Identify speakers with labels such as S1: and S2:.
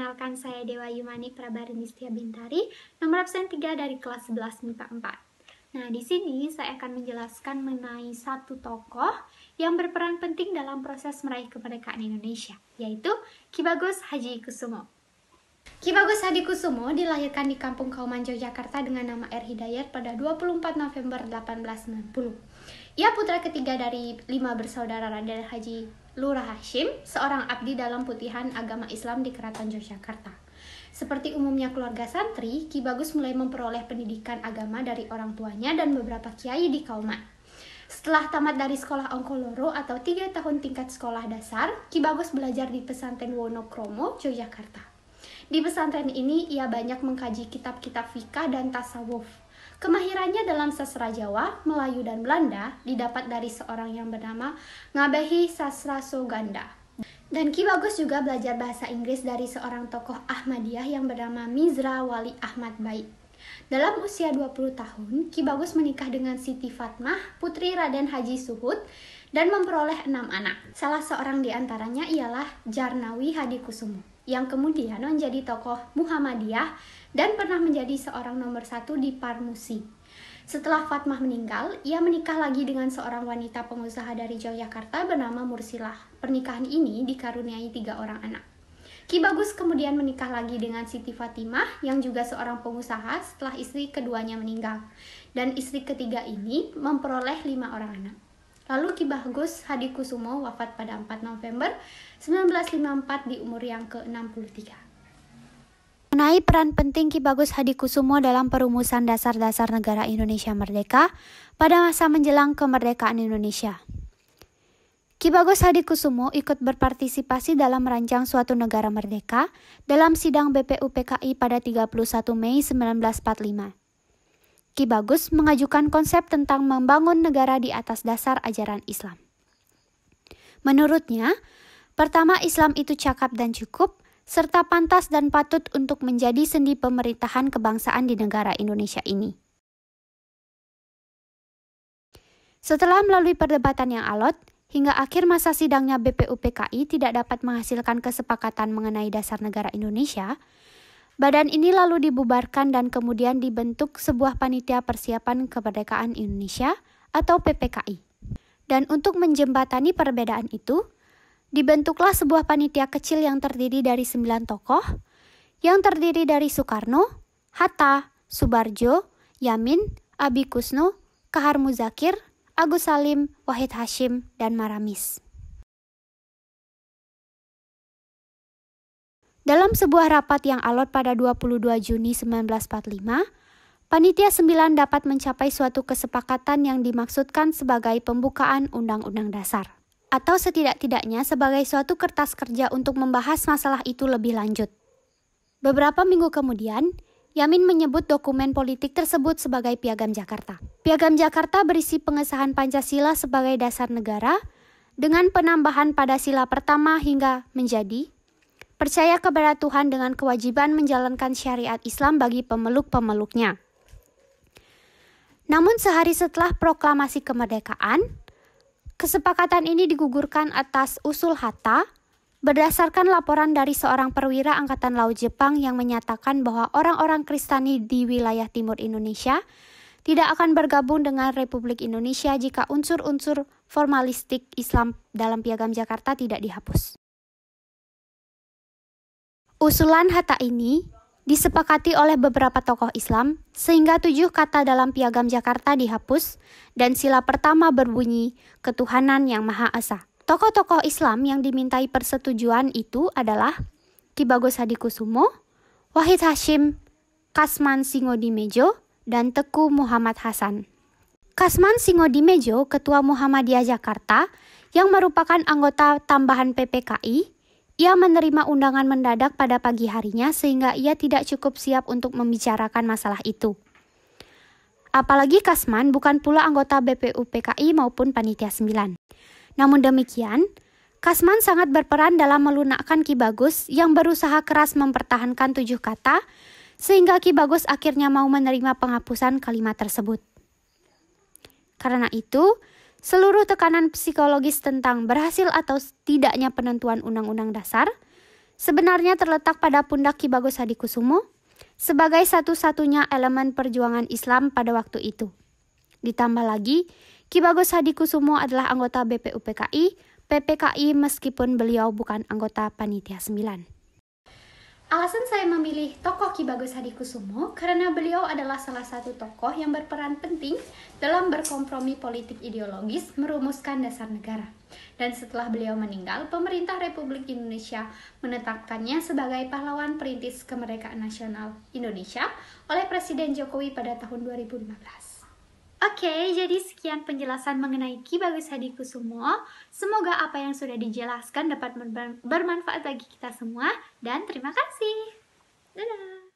S1: Perkenalkan saya Dewa Yumani Prabarinistia Bintari, nomor absen 3 dari kelas 11 MIPA 4. Nah, di sini saya akan menjelaskan mengenai satu tokoh yang berperan penting dalam proses meraih kemerdekaan Indonesia, yaitu Ki Bagus Haji Kusumo. Ki Bagus Hadi Kusumo dilahirkan di Kampung Kauman, Yogyakarta dengan nama R. Hidayat pada 24 November 1890. Ia putra ketiga dari lima bersaudara Raden Haji Lurah Hashim, seorang abdi dalam putihan agama Islam di Keraton Yogyakarta. Seperti umumnya keluarga santri, Ki Bagus mulai memperoleh pendidikan agama dari orang tuanya dan beberapa kiai di Kauman. Setelah tamat dari sekolah Ongkoloro atau tiga tahun tingkat sekolah dasar, Ki Bagus belajar di pesantren Wonokromo, Yogyakarta. Di pesantren ini, ia banyak mengkaji kitab-kitab fikah dan tasawuf. Kemahirannya dalam sastra Jawa, Melayu, dan Belanda didapat dari seorang yang bernama Ngabehi Sasra Soganda. Dan Ki Bagus juga belajar bahasa Inggris dari seorang tokoh Ahmadiyah yang bernama Mizra Wali Ahmad Baik. Dalam usia 20 tahun, Ki Bagus menikah dengan Siti Fatmah, putri Raden Haji Suhud, dan memperoleh enam anak. Salah seorang di antaranya ialah Jarnawi Hadi Kusumo yang kemudian menjadi tokoh Muhammadiyah dan pernah menjadi seorang nomor satu di Parmusi. Setelah Fatmah meninggal, ia menikah lagi dengan seorang wanita pengusaha dari Yogyakarta bernama Mursilah. Pernikahan ini dikaruniai tiga orang anak. Ki Bagus kemudian menikah lagi dengan Siti Fatimah yang juga seorang pengusaha setelah istri keduanya meninggal. Dan istri ketiga ini memperoleh lima orang anak. Lalu Ki Bagus Hadi Kusumo wafat pada 4 November 1954 di umur yang ke-63 mengenai peran penting Ki Bagus Hadi Kusumo dalam perumusan dasar-dasar negara Indonesia merdeka pada masa menjelang kemerdekaan Indonesia. Ki Bagus Hadi Kusumo ikut berpartisipasi dalam merancang suatu negara merdeka dalam sidang BPUPKI pada 31 Mei 1945. Ki Bagus mengajukan konsep tentang membangun negara di atas dasar ajaran Islam. Menurutnya, pertama Islam itu cakap dan cukup, serta pantas dan patut untuk menjadi sendi pemerintahan kebangsaan di negara Indonesia ini. Setelah melalui perdebatan yang alot, hingga akhir masa sidangnya BPUPKI tidak dapat menghasilkan kesepakatan mengenai dasar negara Indonesia, badan ini lalu dibubarkan dan kemudian dibentuk sebuah panitia persiapan kemerdekaan Indonesia atau PPKI. Dan untuk menjembatani perbedaan itu, dibentuklah sebuah panitia kecil yang terdiri dari sembilan tokoh, yang terdiri dari Soekarno, Hatta, Subarjo, Yamin, Abi Kusno, Kahar Muzakir, Agus Salim, Wahid Hashim, dan Maramis. Dalam sebuah rapat yang alot pada 22 Juni 1945, Panitia 9 dapat mencapai suatu kesepakatan yang dimaksudkan sebagai pembukaan Undang-Undang Dasar atau setidak-tidaknya sebagai suatu kertas kerja untuk membahas masalah itu lebih lanjut. Beberapa minggu kemudian, Yamin menyebut dokumen politik tersebut sebagai Piagam Jakarta. Piagam Jakarta berisi pengesahan Pancasila sebagai dasar negara dengan penambahan pada sila pertama hingga menjadi percaya kepada Tuhan dengan kewajiban menjalankan syariat Islam bagi pemeluk-pemeluknya. Namun sehari setelah proklamasi kemerdekaan, Kesepakatan ini digugurkan atas usul Hatta berdasarkan laporan dari seorang perwira Angkatan Laut Jepang yang menyatakan bahwa orang-orang Kristani di wilayah timur Indonesia tidak akan bergabung dengan Republik Indonesia jika unsur-unsur formalistik Islam dalam Piagam Jakarta tidak dihapus. Usulan Hatta ini disepakati oleh beberapa tokoh Islam, sehingga tujuh kata dalam Piagam Jakarta dihapus, dan sila pertama berbunyi "Ketuhanan Yang Maha Esa". Tokoh-tokoh Islam yang dimintai persetujuan itu adalah Ki Bagus Hadikusumo, Wahid Hashim, Kasman Singodimejo, dan Teku Muhammad Hasan. Kasman Singodimejo, Ketua Muhammadiyah Jakarta, yang merupakan anggota tambahan PPKI, ia menerima undangan mendadak pada pagi harinya sehingga ia tidak cukup siap untuk membicarakan masalah itu. Apalagi Kasman bukan pula anggota BPUPKI maupun Panitia 9. Namun demikian, Kasman sangat berperan dalam melunakkan Ki Bagus yang berusaha keras mempertahankan tujuh kata sehingga Ki Bagus akhirnya mau menerima penghapusan kalimat tersebut. Karena itu, seluruh tekanan psikologis tentang berhasil atau tidaknya penentuan Undang-Undang Dasar sebenarnya terletak pada pundak Ki Bagus Hadikusumo sebagai satu-satunya elemen perjuangan Islam pada waktu itu. Ditambah lagi, Ki Bagus Hadikusumo adalah anggota BPUPKI, PPKI meskipun beliau bukan anggota Panitia 9. Alasan saya memilih tokoh Ki Bagus Hadi Kusumo karena beliau adalah salah satu tokoh yang berperan penting dalam berkompromi politik ideologis merumuskan dasar negara. Dan setelah beliau meninggal, pemerintah Republik Indonesia menetapkannya sebagai pahlawan perintis kemerdekaan nasional Indonesia oleh Presiden Jokowi pada tahun 2015. Oke, okay, jadi sekian penjelasan mengenai Ki Bagus Hadi Kusumo. Semoga apa yang sudah dijelaskan dapat bermanfaat bagi kita semua dan terima kasih. Dadah.